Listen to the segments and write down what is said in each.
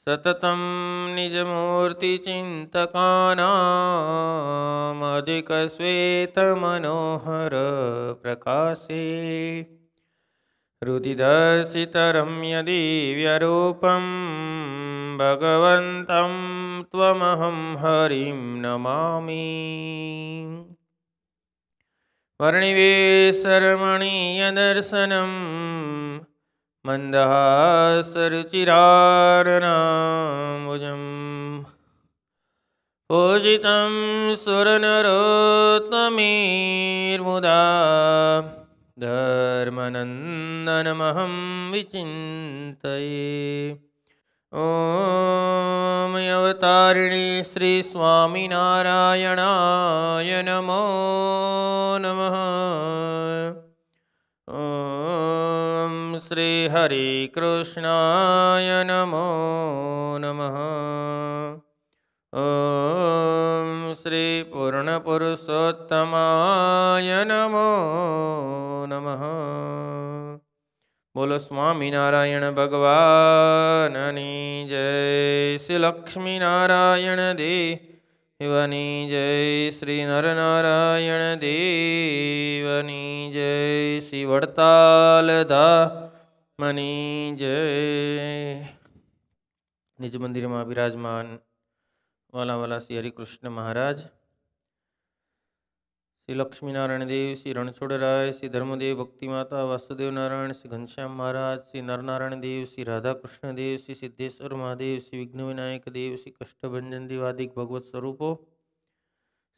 सततं निजमूर्तिचिन्तकानामधिकश्वेतमनोहरप्रकाशे हृदिदर्शितरं यदि व्यरूपं भगवन्तं त्वमहं हरिं नमामि वर्णिवेशरमणीयदर्शनं मन्दहासरुचिरारणाम्बुजम् पूजितं सुरनरोत्तमीर्मुदा धर्मनन्दनमहं विचिन्तये ॐ मयवतारिणि श्रीस्वामिनारायणाय नमो नमः શ્રી હરિ કૃષ્ણાય નમો નમઃ ઓમ શ્રી પૂર્ણ પુરુષોત્તમાય નમો નમઃ બોલો સ્વામિનારાયણ ભગવાનની જય શ્રી લક્ષ્મીનારાયણ દેહ વની જય શ્રી નરનારાયણ દેવની જય શ્રી વડતાલ ધામની જય નિજ મંદિરમાં બિરાજમાન વાલાવાલા શ્રી હરિકૃષ્ણ મહારાજ શ્રી લક્ષ્મીનારાયણ દેવ શ્રી રણછોડરાય શ્રી ધર્મદેવ ભક્તિમાતા વાસુદેવ નારાયણ શ્રી ઘનશ્યામ મહારાજ શ્રી નરનારાયણ દેવ શ્રી રાધાકૃષ્ણ દેવ શ્રી સિદ્ધેશ્વર મહાદેવ શ્રી વિઘ્ન વિનાયક દેવ શ્રી કષ્ટભંજન દેવાદિક ભગવત સ્વરૂપો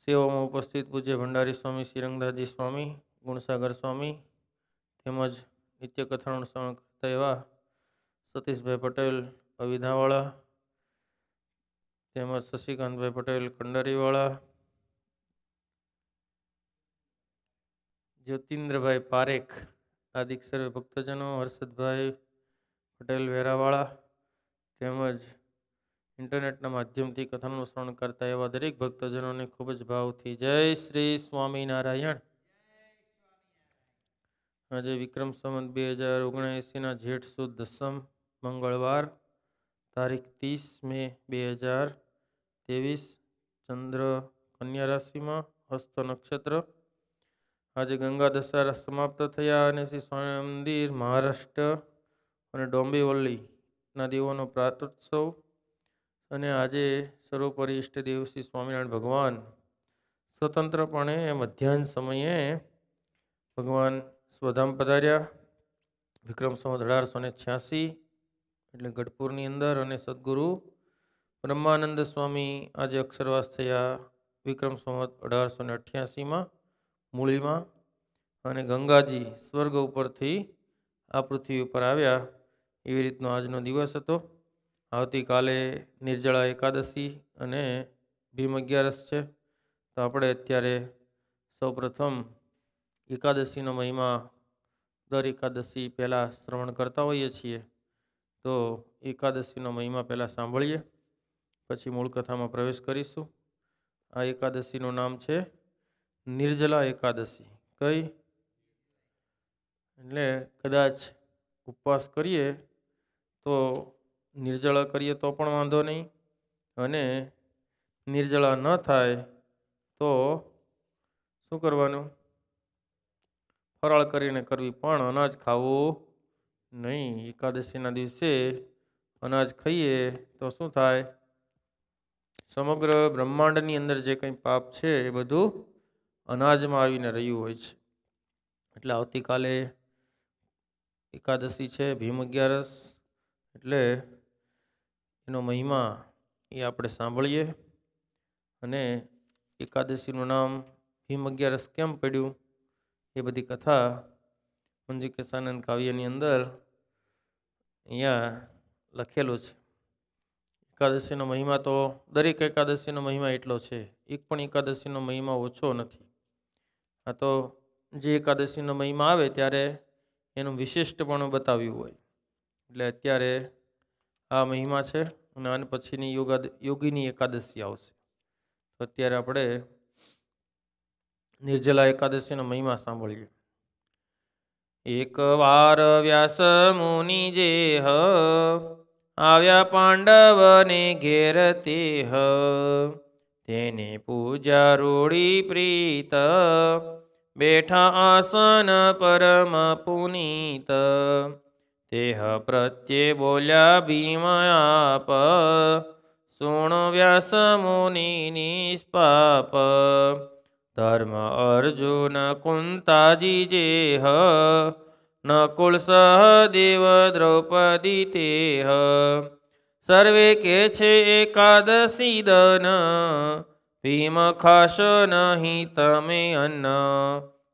સેવામાં ઉપસ્થિત પૂજ્ય ભંડારી સ્વામી શ્રી રંગદાસજી સ્વામી ગુણસાગર સ્વામી તેમજ નિત્યકથાનું શ્રવણ કરતા એવા સતીશભાઈ પટેલ અવિધાવાળા તેમજ શશિકાંતભાઈ પટેલ કંડારીવાળા જ્યોતિન્દ્રભાઈ પારેખ આદિક સર્વે ભક્તજનો હર્ષદભાઈ પટેલ વેરાવાળા તેમજ ઇન્ટરનેટના માધ્યમથી કથાનું શ્રવણ કરતા એવા દરેક ભક્તજનોને ખૂબ જ ભાવથી જય શ્રી સ્વામિનારાયણ આજે વિક્રમ સંવત બે હજાર ઓગણએંસીના જેઠ સુદ દસમ મંગળવાર તારીખ ત્રીસ મે બે હજાર ત્રેવીસ ચંદ્ર કન્યા રાશિમાં હસ્ત નક્ષત્ર આજે ગંગા દશહરા સમાપ્ત થયા અને શ્રી સ્વામી મંદિર મહારાષ્ટ્ર અને ડોંબીવલ્લીના દેવોનો પ્રાતોત્સવ અને આજે સર્વોપરી ઇષ્ટદેવ શ્રી સ્વામિનારાયણ ભગવાન સ્વતંત્રપણે મધ્યાહન સમયે ભગવાન સ્વધામ પધાર્યા વિક્રમ સંવત અઢારસો ને છ્યાસી એટલે ગઢપુરની અંદર અને સદગુરુ બ્રહ્માનંદ સ્વામી આજે અક્ષરવાસ થયા વિક્રમ સંવત અઢારસો ને અઠ્યાસીમાં મૂળીમાં અને ગંગાજી સ્વર્ગ ઉપરથી આ પૃથ્વી ઉપર આવ્યા એવી રીતનો આજનો દિવસ હતો આવતીકાલે નિર્જળા એકાદશી અને ભીમ અગિયારસ છે તો આપણે અત્યારે સૌપ્રથમ એકાદશીનો મહિમા દર એકાદશી પહેલાં શ્રવણ કરતા હોઈએ છીએ તો એકાદશીનો મહિમા પહેલાં સાંભળીએ પછી મૂળ કથામાં પ્રવેશ કરીશું આ એકાદશીનું નામ છે નિર્જલા એકાદશી કઈ એટલે કદાચ ઉપવાસ કરીએ તો નિર્જળા કરીએ તો પણ વાંધો નહીં અને નિર્જળા ન થાય તો શું કરવાનું ફરાળ કરીને કરવી પણ અનાજ ખાવું નહીં એકાદશીના દિવસે અનાજ ખાઈએ તો શું થાય સમગ્ર બ્રહ્માંડની અંદર જે કંઈ પાપ છે એ બધું અનાજમાં આવીને રહ્યું હોય છે એટલે આવતીકાલે એકાદશી છે ભીમ અગિયારસ એટલે એનો મહિમા એ આપણે સાંભળીએ અને એકાદશીનું નામ ભીમ અગિયારસ કેમ પડ્યું એ બધી કથા મંજુ કેશાનંદ કાવ્યની અંદર અહીંયા લખેલું છે એકાદશીનો મહિમા તો દરેક એકાદશીનો મહિમા એટલો છે એક પણ એકાદશીનો મહિમા ઓછો નથી આ તો જે એકાદશીનો મહિમા આવે ત્યારે એનું વિશિષ્ટપણું બતાવ્યું હોય એટલે અત્યારે આ મહિમા છે અને આને પછીની યોગા યોગીની એકાદશી આવશે તો અત્યારે આપણે નિર્જલા એકાદશીનો મહિમા સાંભળીએ એક વાર વ્યાસ મુનિ જે હ આવ્યા પાંડવને ઘેર તે તેને પૂજા રૂઢી પ્રીત બેઠા આસન પરમ પુનીત દેહ પ્રત્યે બોલ્યા ભીમ આપ સુણો વ્યાસ મુનિ નિષ્પાપ ધર્મ અર્જુન કુંતાજી જેહ નકુલ દેવ દ્રૌપદી તેહ સર્વે કે છે એકાદશી દન ભીમ ખાશો નહીં તમે અન્ન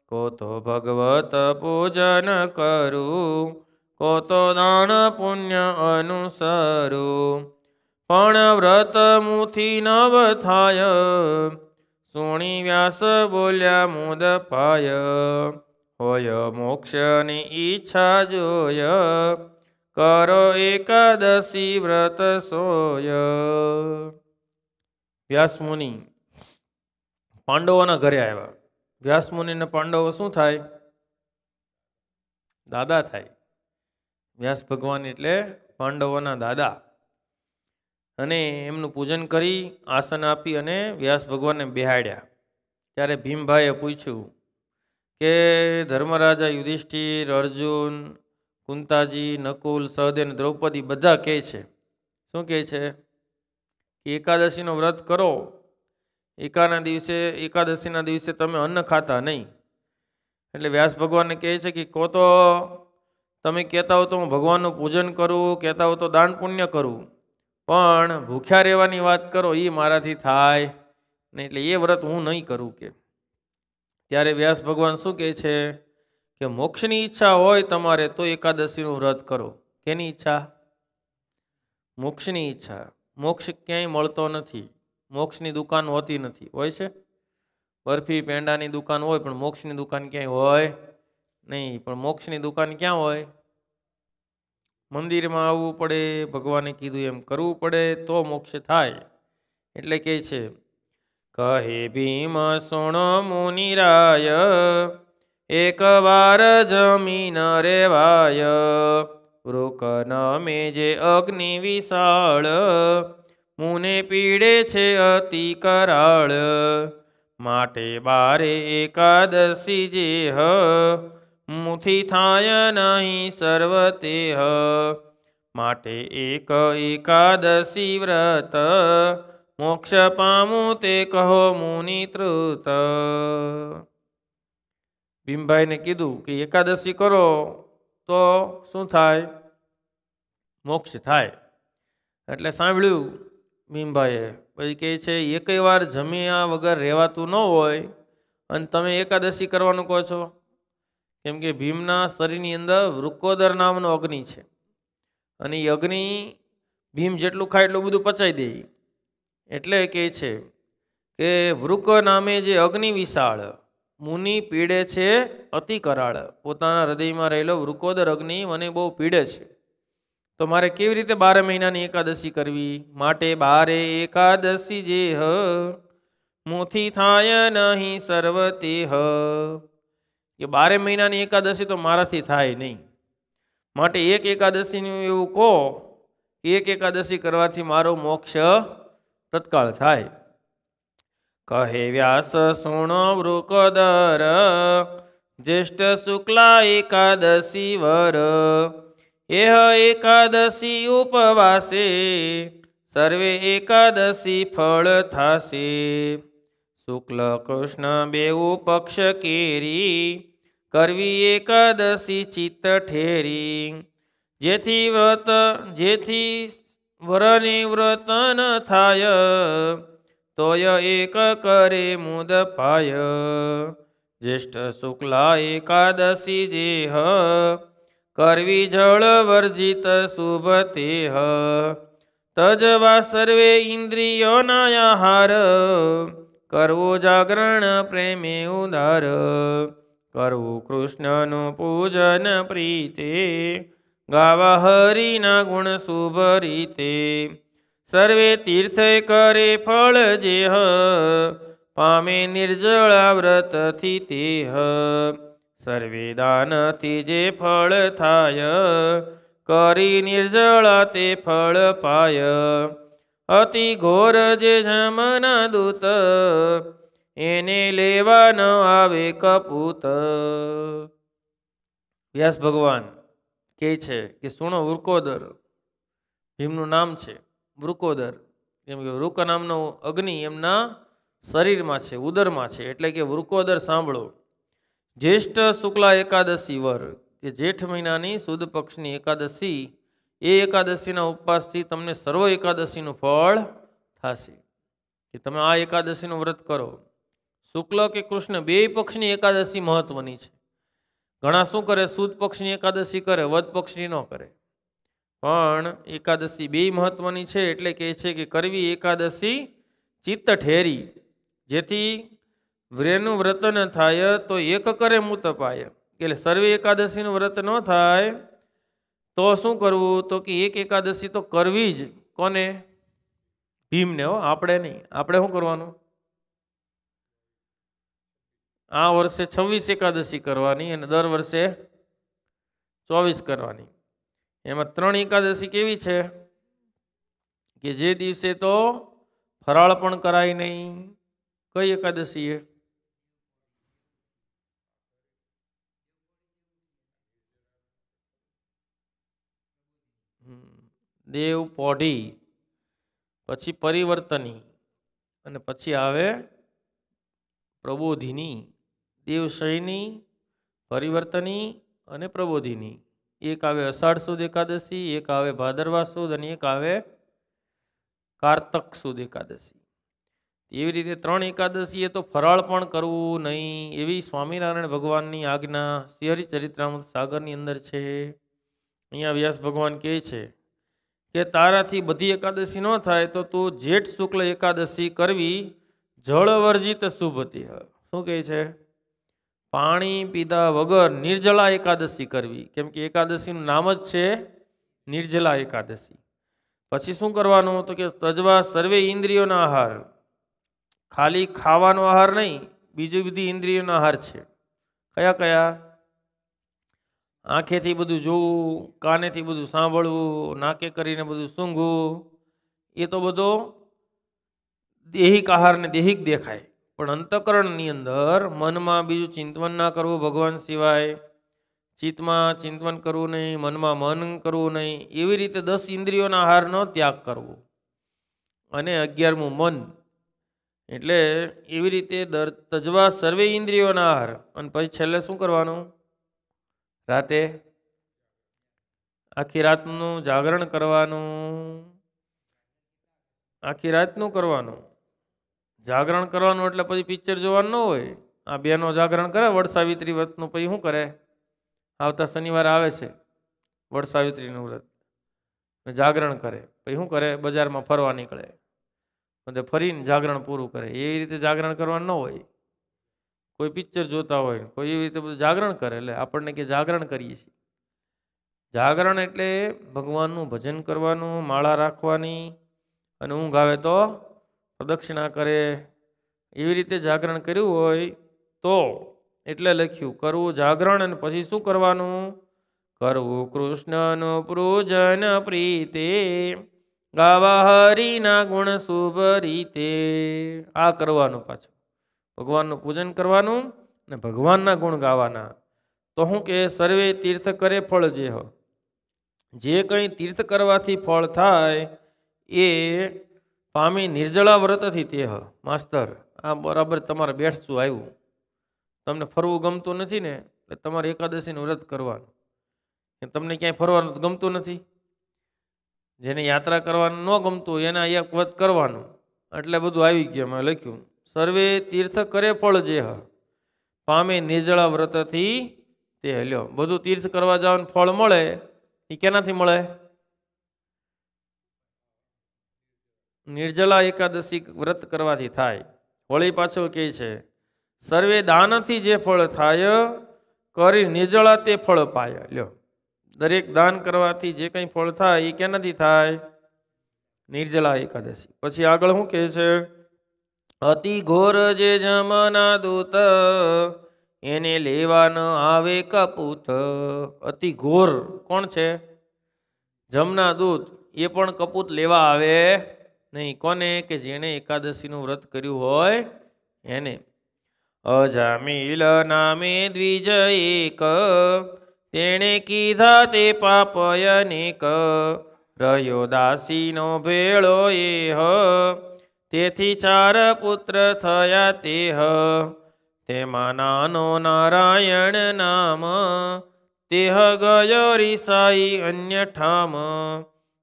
કો તો ભગવત પૂજન કરું કો તો દાન પુણ્ય અનુસરું પણ વ્રત મુથી નવ થાય સુણી વ્યાસ બોલ્યા મુદ પાય હોય મોક્ષની ઈચ્છા જોય કરો એકાદશી વ્રત સોય વ્યાસ મુનિ પાંડવોના ઘરે આવ્યા વ્યાસમુનિને પાંડવો શું થાય દાદા થાય વ્યાસ ભગવાન એટલે પાંડવોના દાદા અને એમનું પૂજન કરી આસન આપી અને વ્યાસ ભગવાનને બેહાડ્યા ત્યારે ભીમભાઈએ પૂછ્યું કે ધર્મરાજા યુધિષ્ઠિર અર્જુન કુંતાજી નકુલ સહદેવ દ્રૌપદી બધા કહે છે શું કહે છે કે એકાદશીનો વ્રત કરો એકાના દિવસે એકાદશીના દિવસે તમે અન્ન ખાતા નહીં એટલે વ્યાસ ભગવાનને કહે છે કે કો તો તમે કહેતા હો તો હું ભગવાનનું પૂજન કરું કહેતા હો તો દાન પુણ્ય કરું પણ ભૂખ્યા રહેવાની વાત કરો એ મારાથી થાય નહીં એટલે એ વ્રત હું નહીં કરું કે ત્યારે વ્યાસ ભગવાન શું કહે છે કે મોક્ષની ઈચ્છા હોય તમારે તો એકાદશીનું વ્રત કરો કેની ઈચ્છા મોક્ષની ઈચ્છા મોક્ષ ક્યાંય મળતો નથી મોક્ષની દુકાન હોતી નથી હોય છે બરફી પેંડાની દુકાન હોય પણ મોક્ષની દુકાન ક્યાંય હોય નહીં પણ મોક્ષની દુકાન ક્યાં હોય મંદિરમાં આવવું પડે ભગવાને કીધું એમ કરવું પડે તો મોક્ષ થાય એટલે કે છે કહે ભીમ સુણો મુનિરાય એકવાર જમીન રેવાય વૃકન મેં જે અગ્નિ વિશાળ મુને પીડે છે અતિ કરાળ માટે બારે એકાદશી જે હ મુથી થાય નહીં સર્વતે હ માટે એક એકાદશી વ્રત મોક્ષ પામું તે કહો મુનિતૃત ભીમભાઈને કીધું કે એકાદશી કરો તો શું થાય મોક્ષ થાય એટલે સાંભળ્યું ભીમભાઈએ પછી કહે છે એકય વાર જમ્યા વગર રહેવાતું ન હોય અને તમે એકાદશી કરવાનું કહો છો કેમ કે ભીમના શરીરની અંદર વૃકોદર નામનો અગ્નિ છે અને એ અગ્નિ ભીમ જેટલું ખાય એટલું બધું પચાવી દે એટલે કહે છે કે વૃક નામે જે અગ્નિ વિશાળ મુનિ પીડે છે અતિ કરાળ પોતાના હૃદયમાં રહેલો વૃકોદર અગ્નિ મને બહુ પીડે છે તો મારે કેવી રીતે બારે મહિનાની એકાદશી કરવી માટે બારે એકાદશી જે હ મોથી થાય નહીં સર્વ તે હ કે બારે મહિનાની એકાદશી તો મારાથી થાય નહીં માટે એક એકાદશીનું એવું કહો એક એકાદશી કરવાથી મારો મોક્ષ તત્કાળ થાય કહે વ્યાસ સુણો વૃકદર જ્યેષ્ઠ શુક્લા એકાદશી વર એહ એકાદશી ઉપવાસે સર્વે એકાદશી ફળ થાશે શુક્લ કૃષ્ણ બેઉ પક્ષ કેરી કરવી એકાદશી ચિત્ત ઠેરી જેથી વ્રત જેથી વરને વ્રત ન થાય તોય એક કરે મુદ પાય જ્યેષ્ઠ શુક્લા એકાદશી જેહ કરવી જળવર્જિત શુભતેહ તજવા સર્વે ઇન્દ્રિયોના આહાર કરવો જાગરણ પ્રેમે ઉદાર કરવું કૃષ્ણનું પૂજન પ્રીતે ગાવા હરિના ગુણ શુભ રીતે સર્વે તીર્થ કરે ફળ જેહ પામે નિર્જળા વ્રતથી તેહ સર્વેદાનથી જે ફળ થાય કરી નિર્જળા તે ફળ પાય અતિ ઘોર જે જમના દૂત એને લેવા ન આવે કપૂત વ્યાસ ભગવાન કે છે કે સુણો વૃકોદર ભીમનું નામ છે વૃકોદર એમ કે વૃક નામનો અગ્નિ એમના શરીરમાં છે ઉદરમાં છે એટલે કે વૃકોદર સાંભળો જ્યેષ્ઠ શુક્લા એકાદશી વર કે જેઠ મહિનાની સુદ પક્ષની એકાદશી એ એકાદશીના ઉપવાસથી તમને સર્વ એકાદશીનું ફળ થશે કે તમે આ એકાદશીનું વ્રત કરો શુક્લ કે કૃષ્ણ બે પક્ષની એકાદશી મહત્વની છે ઘણા શું કરે સુદ પક્ષની એકાદશી કરે વધ પક્ષની ન કરે પણ એકાદશી બે મહત્વની છે એટલે કહે છે કે કરવી એકાદશી ચિત્ત ઠેરી જેથી વ્રેનું વ્રત ન થાય તો એક કરે મુતપાય એટલે સર્વે એકાદશીનું વ્રત ન થાય તો શું કરવું તો કે એક એકાદશી તો કરવી જ કોને ભીમને હો આપણે નહીં આપણે શું કરવાનું આ વર્ષે છવ્વીસ એકાદશી કરવાની અને દર વર્ષે ચોવીસ કરવાની એમાં ત્રણ એકાદશી કેવી છે કે જે દિવસે તો ફરાળ પણ કરાય નહીં કઈ એકાદશી એ દેવ પોઢી પછી પરિવર્તની અને પછી આવે પ્રબોધિની દેવશયની પરિવર્તની અને પ્રબોધિની એક આવે અષાઢ સુદ એકાદશી એક આવે ભાદરવા સુદ અને એક આવે કાર્તક સુદ એકાદશી એવી રીતે ત્રણ એકાદશીએ તો ફરાળ પણ કરવું નહીં એવી સ્વામિનારાયણ ભગવાનની આજ્ઞા શ્રી હરિચરિત્રામૃત સાગરની અંદર છે અહીંયા વ્યાસ ભગવાન કહે છે કે તારાથી બધી એકાદશી ન થાય તો તું જેઠ શુક્લ એકાદશી કરવી જળવર્જિત શુભતી શું કહે છે પાણી પીધા વગર નિર્જળા એકાદશી કરવી કેમ કે એકાદશીનું નામ જ છે નિર્જળા એકાદશી પછી શું કરવાનું તો કે તજવા સર્વે ઇન્દ્રિયોના આહાર ખાલી ખાવાનો આહાર નહીં બીજી બધી ઇન્દ્રિયોના આહાર છે કયા કયા આંખેથી બધું જોવું કાનેથી બધું સાંભળવું નાકે કરીને બધું સૂંઘવું એ તો બધો દેહિક આહારને દેહિક દેખાય પણ અંતકરણની અંદર મનમાં બીજું ચિંતવન ના કરવું ભગવાન સિવાય ચિત્તમાં ચિંતવન કરવું નહીં મનમાં મન કરવું નહીં એવી રીતે દસ ઇન્દ્રિયોના આહારનો ત્યાગ કરવો અને અગિયારમું મન એટલે એવી રીતે દર તજવા સર્વે ઇન્દ્રિયોના આહાર અને પછી છેલ્લે શું કરવાનું રાતે આખી રાતનું જાગરણ કરવાનું આખી રાતનું કરવાનું જાગરણ કરવાનું એટલે પછી પિક્ચર જોવાનું ન હોય આ બેનો જાગરણ કરે વડસાવિત્રી વ્રતનું પછી શું કરે આવતા શનિવારે આવે છે વડસાવિત્રીનું વ્રત જાગરણ કરે પછી શું કરે બજારમાં ફરવા નીકળે બધે ફરીને જાગરણ પૂરું કરે એવી રીતે જાગરણ કરવાનું ન હોય કોઈ પિક્ચર જોતા હોય કોઈ એવી રીતે બધું જાગરણ કરે એટલે આપણને કે જાગરણ કરીએ છીએ જાગરણ એટલે ભગવાનનું ભજન કરવાનું માળા રાખવાની અને ઊંઘ આવે તો પ્રદક્ષિણા કરે એવી રીતે જાગરણ કર્યું હોય તો એટલે લખ્યું કરવું જાગરણ અને પછી શું કરવાનું કરવું કૃષ્ણનું પૂજન પ્રીતે ગાવા હરિના ગુણ શુભ રીતે આ કરવાનું પાછું ભગવાનનું પૂજન કરવાનું ને ભગવાનના ગુણ ગાવાના તો હું કે સર્વે તીર્થ કરે ફળ જે હો જે કંઈ તીર્થ કરવાથી ફળ થાય એ પામી નિર્જળા વ્રતથી તે હ માસ્તર આ બરાબર તમારે બેઠશું આવ્યું તમને ફરવું ગમતું નથી ને એટલે તમારે એકાદશીનું વ્રત કરવાનું તમને ક્યાંય ફરવાનું ગમતું નથી જેને યાત્રા કરવાનું ન ગમતું એના એક વ્રત કરવાનું એટલે બધું આવી ગયું મેં લખ્યું સર્વે તીર્થ કરે ફળ જે હ પામે નિર્જળા વ્રતથી તે લ્યો બધું તીર્થ કરવા જવાનું ફળ મળે એ કેનાથી મળે નિર્જલા એકાદશી વ્રત કરવાથી થાય વળી પાછું કહે છે સર્વે દાનથી જે ફળ થાય કરી નિર્જળા તે ફળ પાય લ્યો દરેક દાન કરવાથી જે કંઈ ફળ થાય એ કેનાથી થાય નિર્જલા એકાદશી પછી આગળ શું કહે છે અતિ ઘોર જે જમના દૂત એને લેવાનો આવે કપૂત અતિ ઘોર કોણ છે જમના દૂત એ પણ કપૂત લેવા આવે નહીં કોને કે જેણે એકાદશીનું વ્રત કર્યું હોય એને અજામિલ નામે દ્વિજ એક તેણે કીધા તે પાપયનિક રહ્યો દાસીનો ભેળો એ હ તેથી ચાર પુત્ર થયા તેહ તેમાં નાનો નારાયણ નામ તેહ ગયો રિસાઈ અન્ય ઠામ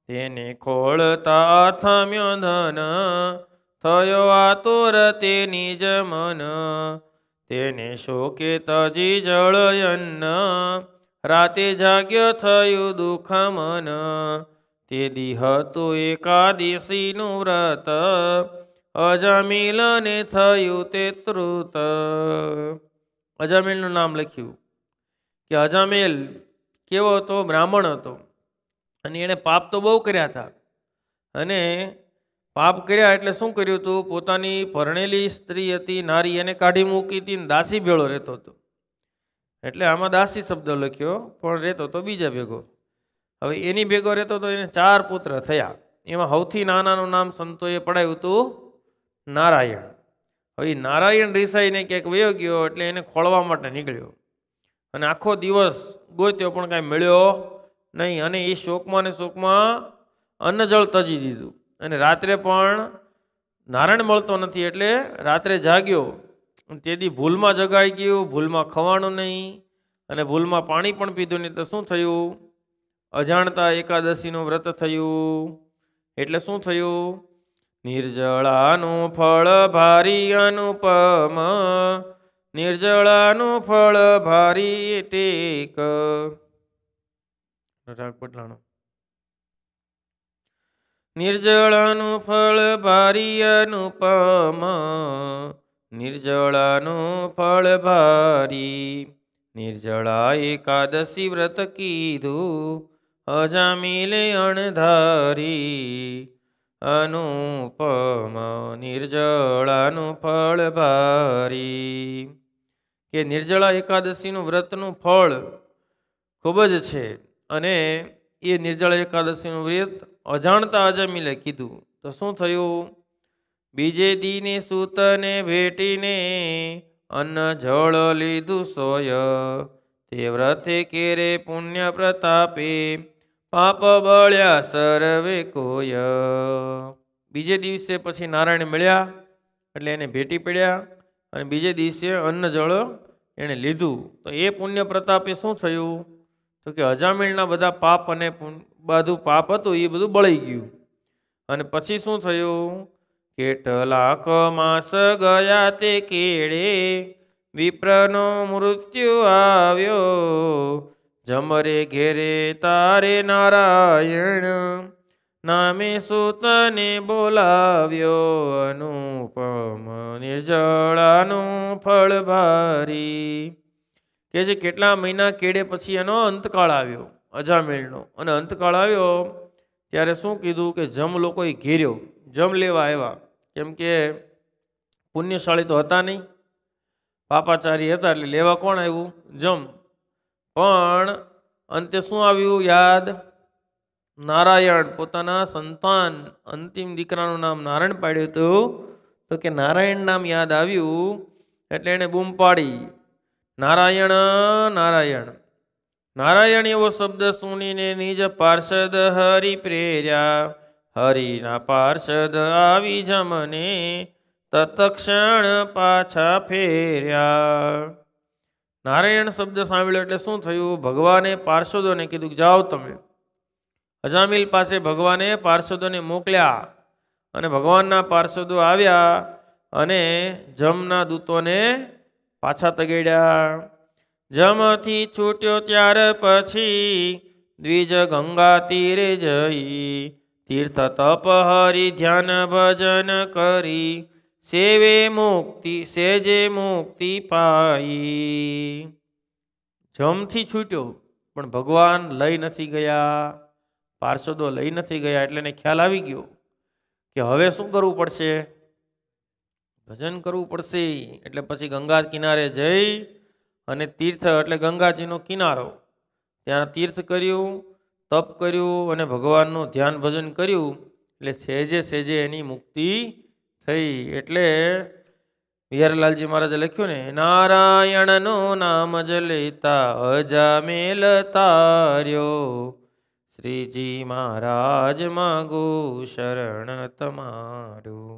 તેને ખોળતા થમ્યો ધન થયો આતુર તેની જ મન તેને શોકે તજી જળયન્ન રાતે જાગ્યો થયું દુઃખ મન તે દિહતું એકાદશીનું વ્રત અજામિલને થયું તે ત્રુત અજામિલનું નામ લખ્યું કે અજામિલ કેવો હતો બ્રાહ્મણ હતો અને એણે પાપ તો બહુ કર્યા હતા અને પાપ કર્યા એટલે શું કર્યું હતું પોતાની પરણેલી સ્ત્રી હતી નારી એને કાઢી મૂકી હતી દાસી ભેળો રહેતો હતો એટલે આમાં દાસી શબ્દ લખ્યો પણ રહેતો હતો બીજા ભેગો હવે એની ભેગો રહેતો હતો એને ચાર પુત્ર થયા એમાં સૌથી નાનાનું નામ સંતોએ પડાયું હતું નારાયણ હવે નારાયણ રીસાઈને ક્યાંક વયો ગયો એટલે એને ખોળવા માટે નીકળ્યો અને આખો દિવસ ગોત્યો પણ કાંઈ મળ્યો નહીં અને એ શોકમાં ને શોકમાં અન્નજળ તજી દીધું અને રાત્રે પણ નારાયણ મળતો નથી એટલે રાત્રે જાગ્યો તેથી ભૂલમાં જગાઈ ગયું ભૂલમાં ખવાનું નહીં અને ભૂલમાં પાણી પણ પીધું નહીં તો શું થયું અજાણતા એકાદશીનું વ્રત થયું એટલે શું થયું નિર્જળાનું ફળ ભારી અનુપમ નિર્જળાનું ફળ ભારી ટેક રાજકોટલાણો નિર્જળાનું ફળ ભારી અનુપમ નિર્જળાનું ફળ ભારી નિર્જળા એકાદશી વ્રત કીધું અજામીલે અણધારી અનુપમ નિર્જળાનું ફળ ભારી કે નિર્જળા એકાદશીનું વ્રતનું ફળ ખૂબ જ છે અને એ નિર્જળા એકાદશીનું વ્રત અજાણતા અજામીલે કીધું તો શું થયું બીજે દીને સૂતને ભેટીને અન્ન જળ લીધું સોય તે વ્રતે કેરે પુણ્ય પ્રતાપે પાપ બળ્યા સર્વે કોય બીજે દિવસે પછી નારાયણ મળ્યા એટલે એને ભેટી પડ્યા અને બીજે દિવસે અન્ન જળ એણે લીધું તો એ પુણ્ય પ્રતાપે શું થયું તો કે અજામીણના બધા પાપ અને બધું પાપ હતું એ બધું બળી ગયું અને પછી શું થયું કેટલાક માસ ગયા તે કેળે વિપ્રનો મૃત્યુ આવ્યો જમરે ઘેરે તારે નારાયણ નામે સૂતને બોલાવ્યો અનુપમ નિર્જળાનું ફળ ભારી કે જે કેટલા મહિના કેડે પછી એનો અંતકાળ આવ્યો અજામેળનો અને અંતકાળ આવ્યો ત્યારે શું કીધું કે જમ લોકોએ ઘેર્યો જમ લેવા આવ્યા કેમ કે પુણ્યશાળી તો હતા નહીં પાપાચારી હતા એટલે લેવા કોણ આવ્યું જમ પણ અંતે શું આવ્યું યાદ નારાયણ પોતાના સંતાન અંતિમ દીકરાનું નામ નારાયણ પાડ્યું હતું તો કે નારાયણ નામ યાદ આવ્યું એટલે એણે બૂમ પાડી નારાયણ નારાયણ નારાયણ એવો શબ્દ સુનીને નિજ પાર્ષદ હરિ પ્રેર્યા હરિના પાર્ષદ આવી જમને તત્ક્ષણ પાછા ફેર્યા નારાયણ શબ્દ સાંભળ્યો એટલે શું થયું ભગવાને પાર્ષદોને કીધું જાઓ તમે અજામિલ પાસે ભગવાને પાર્ષદોને મોકલ્યા અને ભગવાનના પાર્ષદો આવ્યા અને જમના દૂતોને પાછા તગેડ્યા જમથી છૂટ્યો ત્યાર પછી દ્વિજ ગંગા તીરે જઈ તીર્થ તપ હરી ધ્યાન ભજન કરી સેવે મુક્તિ સેજે મુક્તિ પાઈ જમથી છૂટ્યો પણ ભગવાન લઈ નથી ગયા પાર્ષદો લઈ નથી ગયા એટલે એને ખ્યાલ આવી ગયો કે હવે શું કરવું પડશે ભજન કરવું પડશે એટલે પછી ગંગા કિનારે જઈ અને તીર્થ એટલે ગંગાજીનો કિનારો ત્યાં તીર્થ કર્યું તપ કર્યું અને ભગવાનનું ધ્યાન ભજન કર્યું એટલે સહેજે સહેજે એની મુક્તિ થઈ એટલે વિહારલાલજી મહારાજે લખ્યું ને નારાયણનું નામ જ લેતા અજામેલ તાર્યો શ્રીજી મહારાજ માગો શરણ તમારું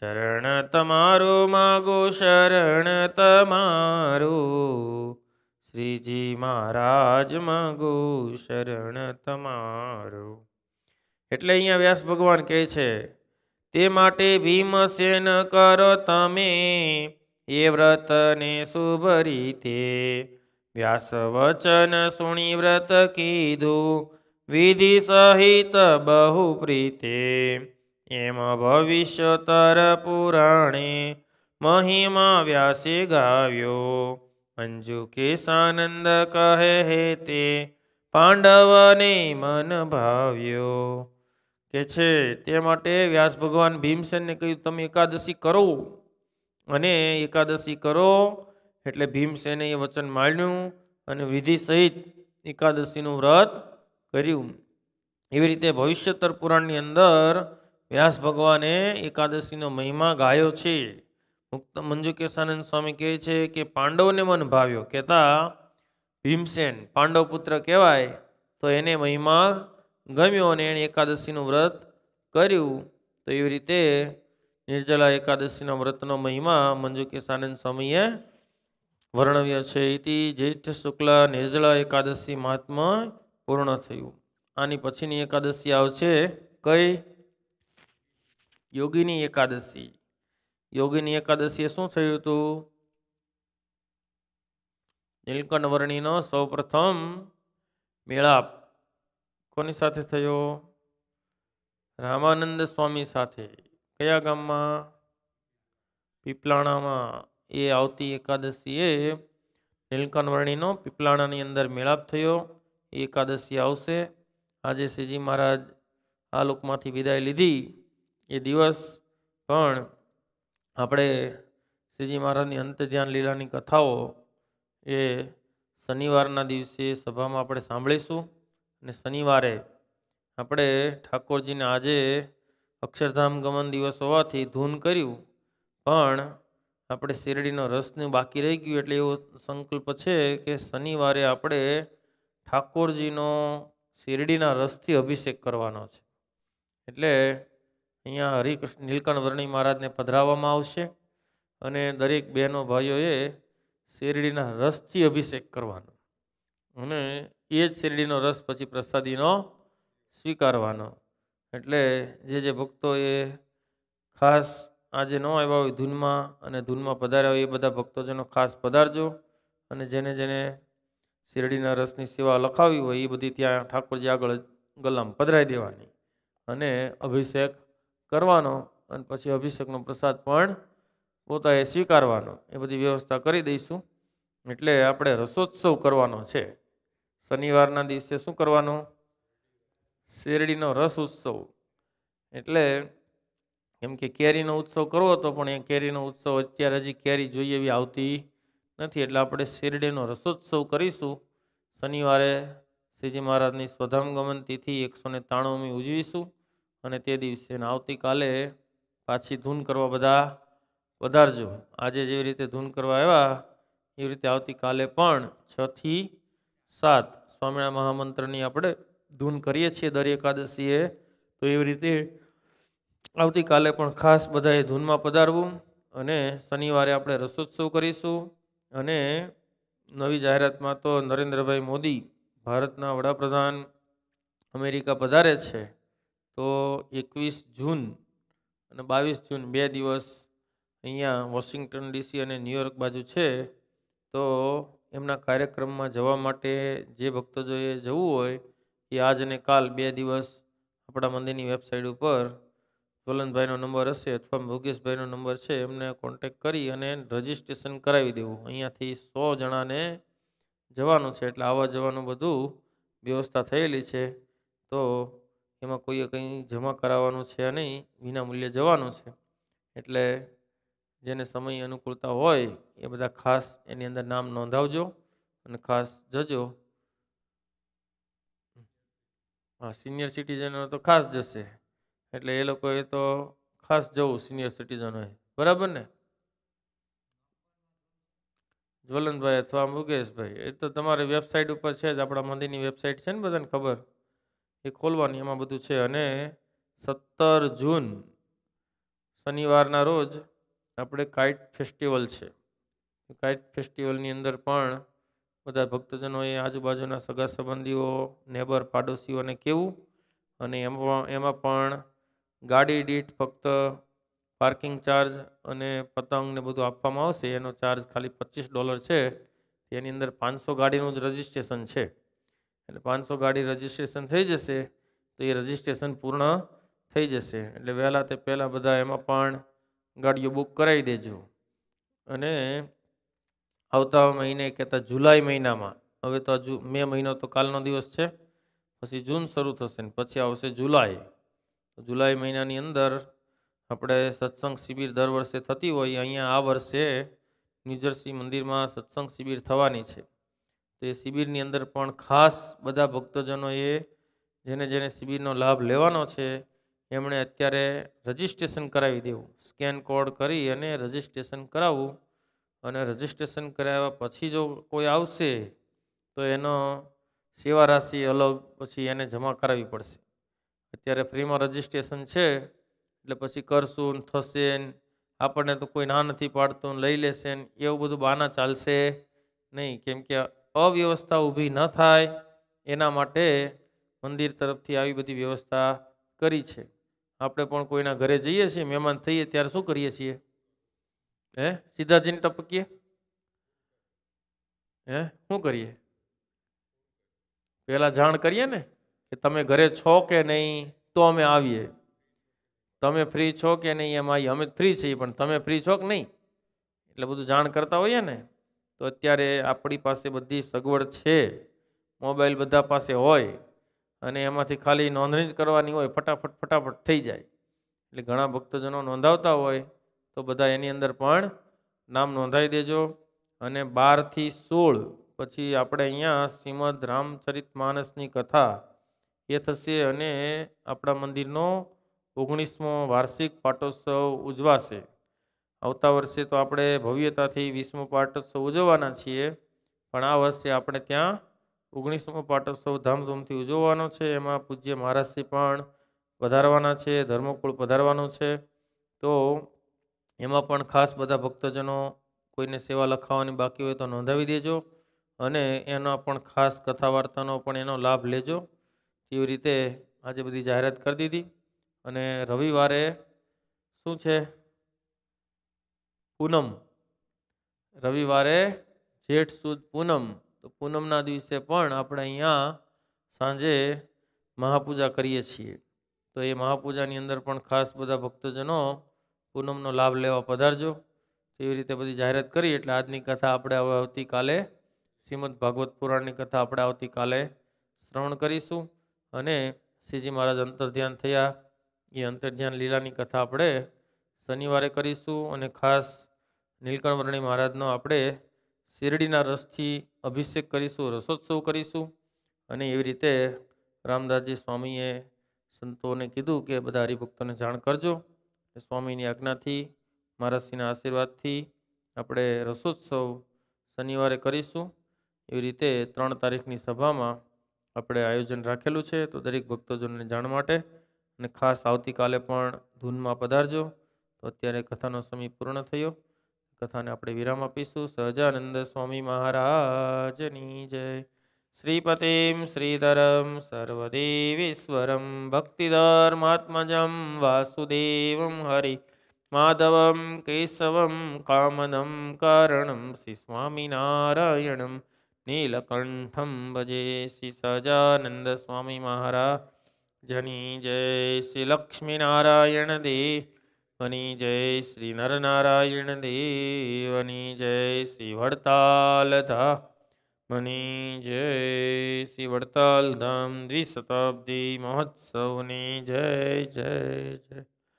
શરણ તમારું માગો શરણ તમારું શ્રીજી મહારાજ માગો શરણ તમારું એટલે અહીંયા વ્યાસ ભગવાન કહે છે તે માટે ભીમસેન કરો તમે એ વ્રતને શુભ રીતે વ્યાસ વચન સુણી વ્રત કીધું વિધિ સહિત બહુ પ્રીતે એમ ભવિષ્ય તર પુરાણે મહિમા વ્યાસે ગાવ્યો અંજુ કેશાનંદ કહે હે તે પાંડવને મન ભાવ્યો કે છે તે માટે વ્યાસ ભગવાન ભીમસેનને કહ્યું તમે એકાદશી કરો અને એકાદશી કરો એટલે ભીમસેને એ વચન માન્યું અને વિધિ સહિત એકાદશીનું વ્રત કર્યું એવી રીતે ભવિષ્યતર પુરાણની અંદર વ્યાસ ભગવાને એકાદશીનો મહિમા ગાયો છે મુક્ત મંજુ કેશાનંદ સ્વામી કહે છે કે પાંડવને મન ભાવ્યો કહેતા ભીમસેન પાંડવ પુત્ર કહેવાય તો એને મહિમા ગમ્યો અને એણે એકાદશીનું વ્રત કર્યું તો એવી રીતે નિર્જલા એકાદશીના વ્રતનો મહિમા મંજુ કિસાનંદ સ્વામીએ વર્ણવ્યો છે ઇતિ જ્યેષ્ઠ શુક્લ નિર્જલા એકાદશી મહાત્મા પૂર્ણ થયું આની પછીની એકાદશી આવશે કઈ યોગીની એકાદશી યોગીની એકાદશીએ શું થયું હતું નીલકંઠ વર્ણિનો સૌ પ્રથમ મેળાપ કોની સાથે થયો રામાનંદ સ્વામી સાથે કયા ગામમાં પીપલાણામાં એ આવતી એકાદશીએ નીલકંઠ પીપલાણાની અંદર મેળાપ થયો એ એકાદશી આવશે આજે શ્રીજી મહારાજ આ લોકમાંથી વિદાય લીધી એ દિવસ પણ આપણે શ્રીજી મહારાજની અંત ધ્યાન લીલાની કથાઓ એ શનિવારના દિવસે સભામાં આપણે સાંભળીશું અને શનિવારે આપણે ઠાકોરજીને આજે અક્ષરધામ ગમન દિવસ હોવાથી ધૂન કર્યું પણ આપણે શેરડીનો રસનું બાકી રહી ગયું એટલે એવો સંકલ્પ છે કે શનિવારે આપણે ઠાકોરજીનો શેરડીના રસથી અભિષેક કરવાનો છે એટલે અહીંયા હરિકૃષ્ણ નીલકંઠ વર્ણી મહારાજને પધરાવવામાં આવશે અને દરેક બહેનો ભાઈઓએ શેરડીના રસથી અભિષેક કરવાનો અને એ જ શેરડીનો રસ પછી પ્રસાદીનો સ્વીકારવાનો એટલે જે જે ભક્તો એ ખાસ આજે ન આવ્યા હોય ધૂનમાં અને ધૂનમાં પધાર્યા હોય એ બધા ભક્તોજનો ખાસ પધારજો અને જેને જેને શેરડીના રસની સેવા લખાવી હોય એ બધી ત્યાં ઠાકોરજી આગળ ગલામ પધરાઈ દેવાની અને અભિષેક કરવાનો અને પછી અભિષેકનો પ્રસાદ પણ પોતાએ સ્વીકારવાનો એ બધી વ્યવસ્થા કરી દઈશું એટલે આપણે રસોત્સવ કરવાનો છે શનિવારના દિવસે શું કરવાનું શેરડીનો રસ ઉત્સવ એટલે કેમ કે કેરીનો ઉત્સવ કરવો હતો પણ એ કેરીનો ઉત્સવ અત્યારે હજી કેરી જોઈએ એવી આવતી નથી એટલે આપણે શેરડીનો રસોત્સવ કરીશું શનિવારે શ્રીજી મહારાજની સ્વધામગમન તિથિ એકસો ને ત્રાણુંમી ઉજવીશું અને તે દિવસે આવતીકાલે પાછી ધૂન કરવા બધા વધારજો આજે જેવી રીતે ધૂન કરવા આવ્યા એવી રીતે આવતીકાલે પણ છથી સાત સ્વામિના મહામંત્રની આપણે ધૂન કરીએ છીએ દરેકાદશીએ તો એવી રીતે આવતીકાલે પણ ખાસ બધાએ ધૂનમાં પધારવું અને શનિવારે આપણે રસોત્સવ કરીશું અને નવી જાહેરાતમાં તો નરેન્દ્રભાઈ મોદી ભારતના વડાપ્રધાન અમેરિકા પધારે છે તો એકવીસ જૂન અને બાવીસ જૂન બે દિવસ અહીંયા વોશિંગ્ટન ડીસી અને ન્યુયોર્ક બાજુ છે તો એમના કાર્યક્રમમાં જવા માટે જે ભક્તજોએ જવું હોય એ આજ અને કાલ બે દિવસ આપણા મંદિરની વેબસાઇટ ઉપર જ્વલનભાઈનો નંબર હશે અથવા ભોગેશભાઈનો નંબર છે એમને કોન્ટેક કરી અને રજીસ્ટ્રેશન કરાવી દેવું અહીંયાથી સો જણાને જવાનું છે એટલે આવવા જવાનું બધું વ્યવસ્થા થયેલી છે તો એમાં કોઈએ કંઈ જમા કરાવવાનું છે નહીં વિના મૂલ્યે જવાનું છે એટલે જેને સમય અનુકૂળતા હોય એ બધા ખાસ એની અંદર નામ નોંધાવજો અને ખાસ જજો હા સિનિયર સિટીઝનો તો ખાસ જશે એટલે એ લોકોએ તો ખાસ જવું સિનિયર સિટીઝનોએ બરાબર ને જ્વલનભાઈ અથવા મુકેશભાઈ એ તો તમારી વેબસાઇટ ઉપર છે જ આપણા મંદિરની વેબસાઇટ છે ને બધાને ખબર એ ખોલવાની એમાં બધું છે અને સત્તર જૂન શનિવારના રોજ આપણે કાઇટ ફેસ્ટિવલ છે કાઇટ ફેસ્ટિવલની અંદર પણ બધા ભક્તજનોએ આજુબાજુના સગા સંબંધીઓ નેબર પાડોશીઓને કેવું અને એમાં એમાં પણ ગાડી દીઠ ફક્ત પાર્કિંગ ચાર્જ અને પતંગ ને બધું આપવામાં આવશે એનો ચાર્જ ખાલી પચીસ ડોલર છે એની અંદર પાંચસો ગાડીનું જ રજિસ્ટ્રેશન છે એટલે પાંચસો ગાડી રજિસ્ટ્રેશન થઈ જશે તો એ રજિસ્ટ્રેશન પૂર્ણ થઈ જશે એટલે વહેલા તે પહેલાં બધા એમાં પણ ગાડીઓ બુક કરાવી દેજો અને આવતા મહિને કહેતા જુલાઈ મહિનામાં હવે તો હજુ મે મહિનો તો કાલનો દિવસ છે પછી જૂન શરૂ થશે ને પછી આવશે જુલાઈ જુલાઈ મહિનાની અંદર આપણે સત્સંગ શિબિર દર વર્ષે થતી હોય અહીંયા આ વર્ષે ન્યૂજર્સી મંદિરમાં સત્સંગ શિબિર થવાની છે તો એ શિબિરની અંદર પણ ખાસ બધા ભક્તજનોએ જેને જેને શિબિરનો લાભ લેવાનો છે એમણે અત્યારે રજિસ્ટ્રેશન કરાવી દેવું સ્કેન કોડ કરી અને રજિસ્ટ્રેશન કરાવવું અને રજિસ્ટ્રેશન કરાવ્યા પછી જો કોઈ આવશે તો એનો સેવા રાશિ અલગ પછી એને જમા કરાવવી પડશે અત્યારે ફ્રીમાં રજિસ્ટ્રેશન છે એટલે પછી કરશું થશે આપણને તો કોઈ ના નથી પાડતું ને લઈ લેશે એવું બધું બાના ચાલશે નહીં કેમ કે અવ્યવસ્થા ઊભી ન થાય એના માટે મંદિર તરફથી આવી બધી વ્યવસ્થા કરી છે આપણે પણ કોઈના ઘરે જઈએ છીએ મહેમાન થઈએ ત્યારે શું કરીએ છીએ હે સીધા જઈને ટપકીએ હે શું કરીએ પહેલાં જાણ કરીએ ને કે તમે ઘરે છો કે નહીં તો અમે આવીએ તમે ફ્રી છો કે નહીં એમ આવીએ અમે ફ્રી છીએ પણ તમે ફ્રી છો કે નહીં એટલે બધું જાણ કરતા હોઈએ ને તો અત્યારે આપણી પાસે બધી સગવડ છે મોબાઈલ બધા પાસે હોય અને એમાંથી ખાલી નોંધણી જ કરવાની હોય ફટાફટ ફટાફટ થઈ જાય એટલે ઘણા ભક્તજનો નોંધાવતા હોય તો બધા એની અંદર પણ નામ નોંધાવી દેજો અને બારથી સોળ પછી આપણે અહીંયા શ્રીમદ રામચરિત માનસની કથા એ થશે અને આપણા મંદિરનો ઓગણીસમો વાર્ષિક પાટોત્સવ ઉજવાશે આવતા વર્ષે તો આપણે ભવ્યતાથી વીસમો પાટોત્સવ ઉજવવાના છીએ પણ આ વર્ષે આપણે ત્યાં ઓગણીસમો પાટોત્સવ ધામધૂમથી ઉજવવાનો છે એમાં પૂજ્ય મહારાજશ્રી પણ વધારવાના છે ધર્મકુળ પધારવાનો છે તો એમાં પણ ખાસ બધા ભક્તજનો કોઈને સેવા લખાવવાની બાકી હોય તો નોંધાવી દેજો અને એનો પણ ખાસ કથા વાર્તાનો પણ એનો લાભ લેજો એવી રીતે આજે બધી જાહેરાત કરી દીધી અને રવિવારે શું છે પૂનમ રવિવારે જેઠ સુદ પૂનમ તો પૂનમના દિવસે પણ આપણે અહીંયા સાંજે મહાપૂજા કરીએ છીએ તો એ મહાપૂજાની અંદર પણ ખાસ બધા ભક્તજનો પૂનમનો લાભ લેવા પધારજો એવી રીતે બધી જાહેરાત કરી એટલે આજની કથા આપણે હવે આવતીકાલે શ્રીમદ ભાગવત પુરાણની કથા આપણે આવતીકાલે શ્રવણ કરીશું અને શ્રીજી મહારાજ અંતર્ધ્યાન થયા એ અંતર્ધ્યાન લીલાની કથા આપણે શનિવારે કરીશું અને ખાસ નીલકંઠ મહારાજનો આપણે શેરડીના રસથી અભિષેક કરીશું રસોત્સવ કરીશું અને એવી રીતે રામદાસજી સ્વામીએ સંતોને કીધું કે બધા હરિભક્તોને જાણ કરજો સ્વામીની આજ્ઞાથી મહારાજશ્રીના આશીર્વાદથી આપણે રસોત્સવ શનિવારે કરીશું એવી રીતે ત્રણ તારીખની સભામાં આપણે આયોજન રાખેલું છે તો દરેક ભક્તોજનને જાણ માટે અને ખાસ આવતીકાલે પણ ધૂનમાં પધારજો તો અત્યારે કથાનો સમય પૂર્ણ થયો विराम कथनप्रीरमपि सुसजानन्दस्वामी महाराजनी जय श्रीपतिं श्रीधरं सर्वदेवीश्वरं भक्तिधरमात्मजं वासुदेवं हरिमाधवं केशवं कामनं कारणं श्रीस्वामिनारायणं नीलकण्ठं भजे स्वामी महाराज जनी जय दे વની જય શ્રી નરનારાયણ દેવની જય શ્રી વડતાલ ધા મની જય શ્રી વડતાલ ધામ દ્વિશતાબ્દી મહોત્સવની જય જય જય